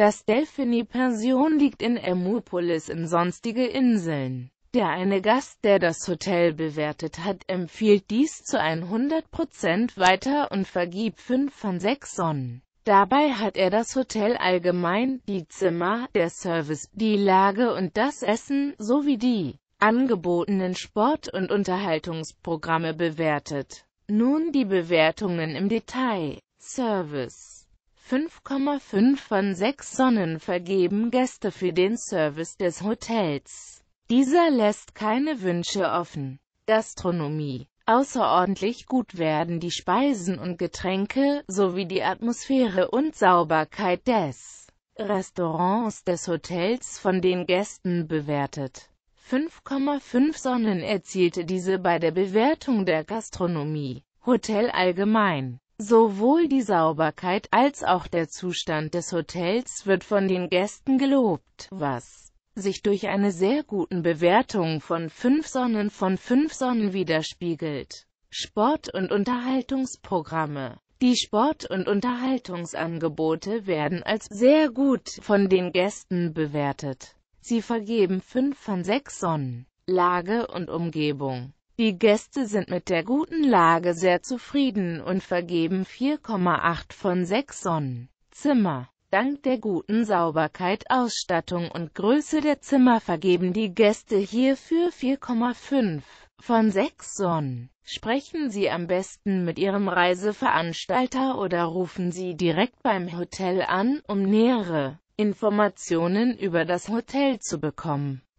Das Delphini-Pension liegt in Emupolis in sonstige Inseln. Der eine Gast, der das Hotel bewertet hat, empfiehlt dies zu 100% weiter und vergibt 5 von 6 Sonnen. Dabei hat er das Hotel allgemein, die Zimmer, der Service, die Lage und das Essen, sowie die angebotenen Sport- und Unterhaltungsprogramme bewertet. Nun die Bewertungen im Detail. Service 5,5 von 6 Sonnen vergeben Gäste für den Service des Hotels. Dieser lässt keine Wünsche offen. Gastronomie Außerordentlich gut werden die Speisen und Getränke, sowie die Atmosphäre und Sauberkeit des Restaurants des Hotels von den Gästen bewertet. 5,5 Sonnen erzielte diese bei der Bewertung der Gastronomie, Hotel allgemein. Sowohl die Sauberkeit als auch der Zustand des Hotels wird von den Gästen gelobt, was sich durch eine sehr guten Bewertung von 5 Sonnen von 5 Sonnen widerspiegelt. Sport- und Unterhaltungsprogramme Die Sport- und Unterhaltungsangebote werden als sehr gut von den Gästen bewertet. Sie vergeben 5 von 6 Sonnen. Lage und Umgebung die Gäste sind mit der guten Lage sehr zufrieden und vergeben 4,8 von 6 Sonnen. Zimmer Dank der guten Sauberkeit, Ausstattung und Größe der Zimmer vergeben die Gäste hierfür 4,5 von 6 Sonnen. Sprechen Sie am besten mit Ihrem Reiseveranstalter oder rufen Sie direkt beim Hotel an, um nähere Informationen über das Hotel zu bekommen.